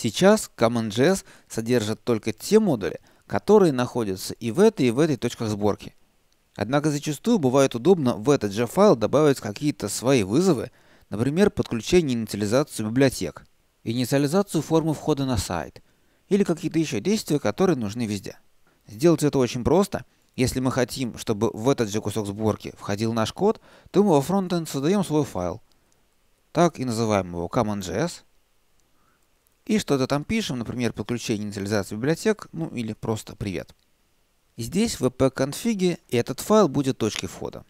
Сейчас CommonJS содержит только те модули, которые находятся и в этой, и в этой точках сборки. Однако зачастую бывает удобно в этот же файл добавить какие-то свои вызовы, например, подключение и инициализацию библиотек, инициализацию формы входа на сайт или какие-то еще действия, которые нужны везде. Сделать это очень просто. Если мы хотим, чтобы в этот же кусок сборки входил наш код, то мы во фронтенд создаем свой файл. Так и называем его common.js и что-то там пишем, например, подключение инициализации библиотек, ну или просто привет. Здесь в wp-конфиге этот файл будет точкой входа.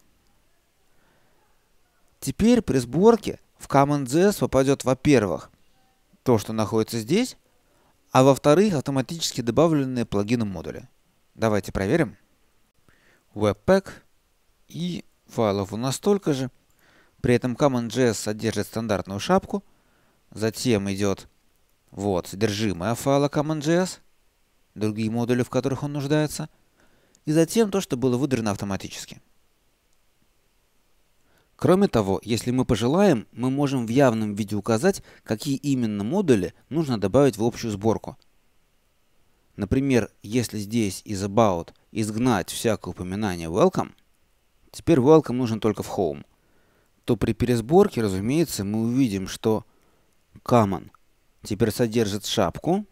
Теперь при сборке в CommonJS попадет, во-первых, то, что находится здесь, а во-вторых, автоматически добавленные плагины модули. Давайте проверим. Webpack и файлов у нас столько же. При этом CommonJS содержит стандартную шапку, затем идет вот, содержимое файла CommandJS, другие модули, в которых он нуждается, и затем то, что было выдрано автоматически. Кроме того, если мы пожелаем, мы можем в явном виде указать, какие именно модули нужно добавить в общую сборку. Например, если здесь из About изгнать всякое упоминание Welcome, теперь Welcome нужен только в Home, то при пересборке, разумеется, мы увидим, что Common теперь содержит шапку.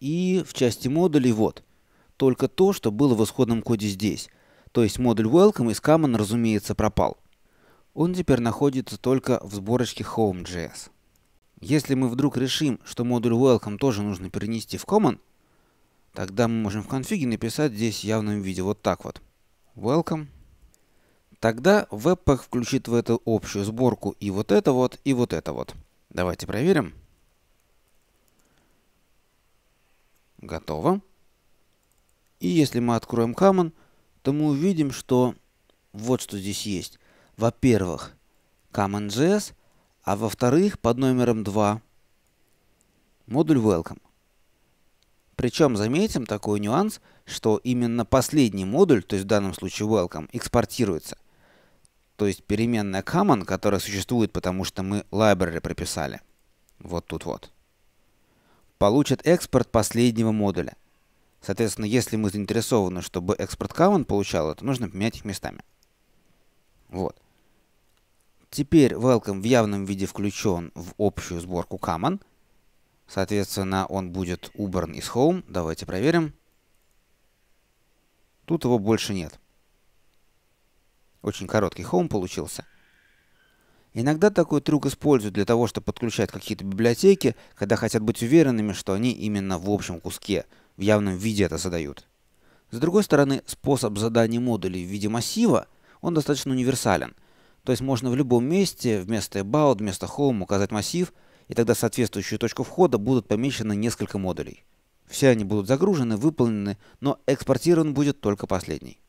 И в части модулей вот, только то, что было в исходном коде здесь. То есть модуль welcome из common, разумеется, пропал. Он теперь находится только в сборочке home.js. Если мы вдруг решим, что модуль welcome тоже нужно перенести в common, тогда мы можем в конфиге написать здесь в явном виде вот так вот. Welcome. Тогда Webpack включит в эту общую сборку и вот это вот, и вот это вот. Давайте проверим. Готово. И если мы откроем Common, то мы увидим, что вот что здесь есть. Во-первых, Common.js, а во-вторых, под номером 2 модуль Welcome. Причем заметим такой нюанс, что именно последний модуль, то есть в данном случае Welcome, экспортируется – то есть переменная common, которая существует, потому что мы library прописали. Вот тут вот. Получит экспорт последнего модуля. Соответственно, если мы заинтересованы, чтобы экспорт common получал, то нужно поменять их местами. Вот. Теперь welcome в явном виде включен в общую сборку common. Соответственно, он будет убран из home. Давайте проверим. Тут его больше нет. Очень короткий хоум получился. Иногда такой трюк используют для того, чтобы подключать какие-то библиотеки, когда хотят быть уверенными, что они именно в общем куске, в явном виде это задают. С другой стороны, способ задания модулей в виде массива, он достаточно универсален. То есть можно в любом месте вместо about, вместо home указать массив, и тогда соответствующую точку входа будут помечены несколько модулей. Все они будут загружены, выполнены, но экспортирован будет только последний.